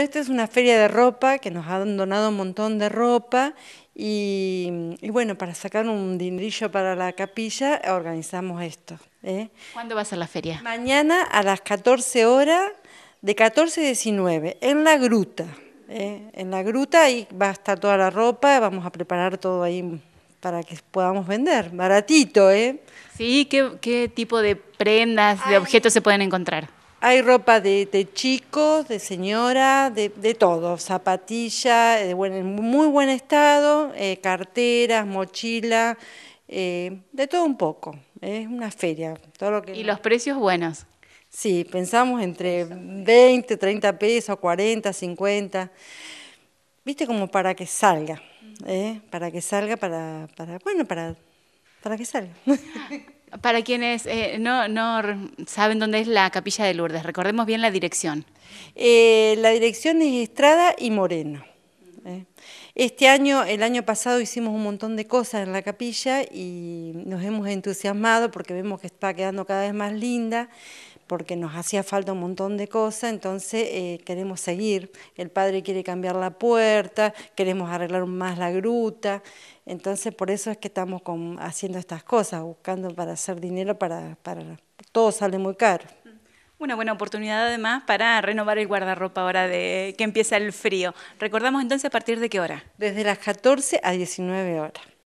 Esta es una feria de ropa que nos han donado un montón de ropa y, bueno, para sacar un dinerillo para la capilla organizamos esto. ¿eh? ¿Cuándo va a ser la feria? Mañana a las 14 horas, de 14 a 19, en la gruta. ¿eh? En la gruta ahí va a estar toda la ropa, vamos a preparar todo ahí para que podamos vender, baratito, ¿eh? Sí, ¿qué, tipo de prendas, de objetos se pueden encontrar? Hay ropa de, chicos, de señora, de, de, todo, zapatilla, de eh, muy buen estado, eh, carteras, mochila, eh, de todo un poco. Es una feria. Todo lo que y los precios buenos. Sí, pensamos entre 20, 30 pesos, 40, 50. Viste como para que salga, ¿eh? para que salga, para, para bueno, para ¿Para qué sale? Para quienes eh, no, saben dónde es la capilla de Lourdes, recordemos bien la dirección. Eh, la dirección es Estrada y Moreno. ¿eh? Este año, el año pasado hicimos un montón de cosas en la capilla y nos hemos entusiasmado porque vemos que está quedando cada vez más linda, porque nos hacía falta un montón de cosas, entonces eh, queremos seguir. El padre quiere cambiar la puerta, queremos arreglar más la gruta, entonces por eso es que estamos haciendo estas cosas, buscando para hacer dinero para, para... Todo sale muy caro. Una buena oportunidad además para renovar el guardarropa ahora de que empieza el frío. Recordamos entonces a partir de qué hora. Desde las 14 a 19 horas.